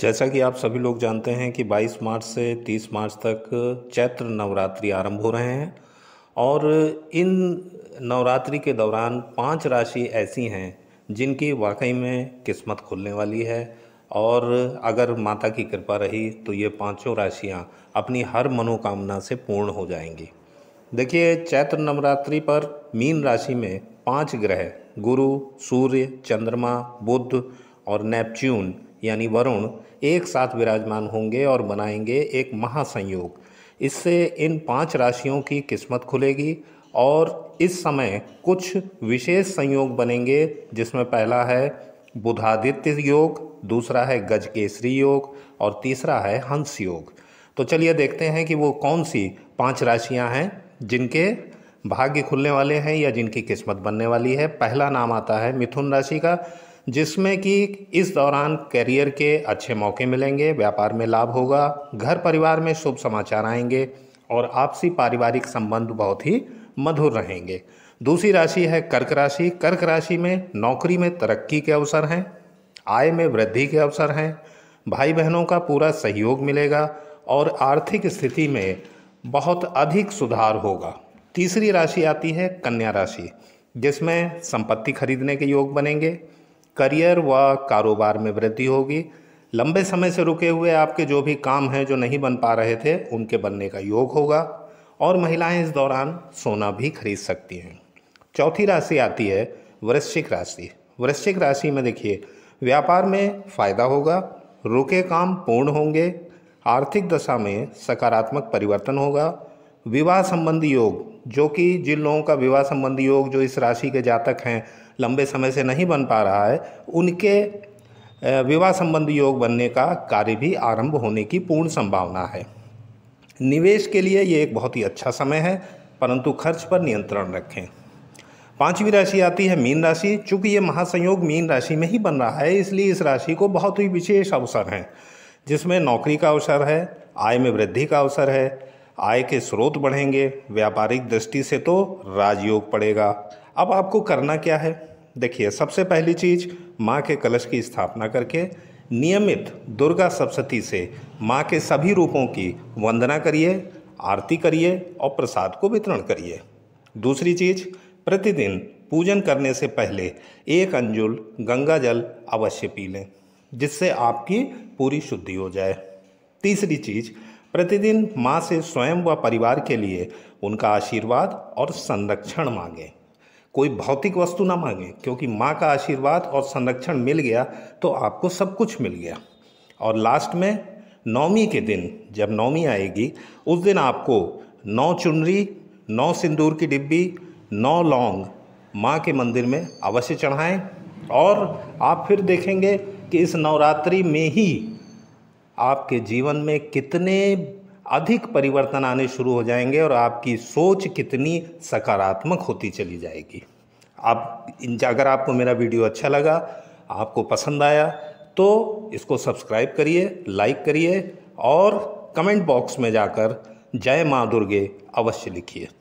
जैसा कि आप सभी लोग जानते हैं कि 22 मार्च से 30 मार्च तक चैत्र नवरात्रि आरंभ हो रहे हैं और इन नवरात्रि के दौरान पांच राशि ऐसी हैं जिनकी वाकई में किस्मत खुलने वाली है और अगर माता की कृपा रही तो ये पांचों राशियां अपनी हर मनोकामना से पूर्ण हो जाएंगी देखिए चैत्र नवरात्रि पर मीन राशि में पांच ग्रह गुरु सूर्य चंद्रमा बुद्ध और नेपच्यून यानी वरुण एक साथ विराजमान होंगे और बनाएंगे एक महासंयोग इससे इन पांच राशियों की किस्मत खुलेगी और इस समय कुछ विशेष संयोग बनेंगे जिसमें पहला है बुधादित्य योग दूसरा है गज केसरी योग और तीसरा है हंस योग तो चलिए देखते हैं कि वो कौन सी पांच राशियां हैं जिनके भाग्य खुलने वाले हैं या जिनकी किस्मत बनने वाली है पहला नाम आता है मिथुन राशि का जिसमें कि इस दौरान करियर के अच्छे मौके मिलेंगे व्यापार में लाभ होगा घर परिवार में शुभ समाचार आएंगे और आपसी पारिवारिक संबंध बहुत ही मधुर रहेंगे दूसरी राशि है कर्क राशि कर्क राशि में नौकरी में तरक्की के अवसर हैं आय में वृद्धि के अवसर हैं भाई बहनों का पूरा सहयोग मिलेगा और आर्थिक स्थिति में बहुत अधिक सुधार होगा तीसरी राशि आती है कन्या राशि जिसमें संपत्ति खरीदने के योग बनेंगे करियर व कारोबार में वृद्धि होगी लंबे समय से रुके हुए आपके जो भी काम हैं जो नहीं बन पा रहे थे उनके बनने का योग होगा और महिलाएं इस दौरान सोना भी खरीद सकती हैं चौथी राशि आती है वृश्चिक राशि वृश्चिक राशि में देखिए व्यापार में फ़ायदा होगा रुके काम पूर्ण होंगे आर्थिक दशा में सकारात्मक परिवर्तन होगा विवाह संबंधी योग जो कि जिन लोगों का विवाह संबंधी योग जो इस राशि के जातक हैं लंबे समय से नहीं बन पा रहा है उनके विवाह संबंधी योग बनने का कार्य भी आरंभ होने की पूर्ण संभावना है निवेश के लिए ये एक बहुत ही अच्छा समय है परंतु खर्च पर नियंत्रण रखें पांचवी राशि आती है मीन राशि चूंकि ये महासंयोग मीन राशि में ही बन रहा है इसलिए इस राशि को बहुत ही विशेष अवसर हैं जिसमें नौकरी का अवसर है आय में वृद्धि का अवसर है आय के स्रोत बढ़ेंगे व्यापारिक दृष्टि से तो राजयोग पड़ेगा अब आपको करना क्या है देखिए सबसे पहली चीज माँ के कलश की स्थापना करके नियमित दुर्गा सप्तती से माँ के सभी रूपों की वंदना करिए आरती करिए और प्रसाद को वितरण करिए दूसरी चीज प्रतिदिन पूजन करने से पहले एक अंजुल गंगा जल अवश्य पी लें जिससे आपकी पूरी शुद्धि हो जाए तीसरी चीज़ प्रतिदिन माँ से स्वयं व परिवार के लिए उनका आशीर्वाद और संरक्षण मांगें कोई भौतिक वस्तु ना मांगें क्योंकि माँ का आशीर्वाद और संरक्षण मिल गया तो आपको सब कुछ मिल गया और लास्ट में नौमी के दिन जब नौमी आएगी उस दिन आपको नौ चुनरी नौ सिंदूर की डिब्बी नौ लौंग माँ के मंदिर में अवश्य चढ़ाएं और आप फिर देखेंगे कि इस नवरात्रि में ही आपके जीवन में कितने अधिक परिवर्तन आने शुरू हो जाएंगे और आपकी सोच कितनी सकारात्मक होती चली जाएगी आप अगर आपको मेरा वीडियो अच्छा लगा आपको पसंद आया तो इसको सब्सक्राइब करिए लाइक करिए और कमेंट बॉक्स में जाकर जय माँ दुर्गे अवश्य लिखिए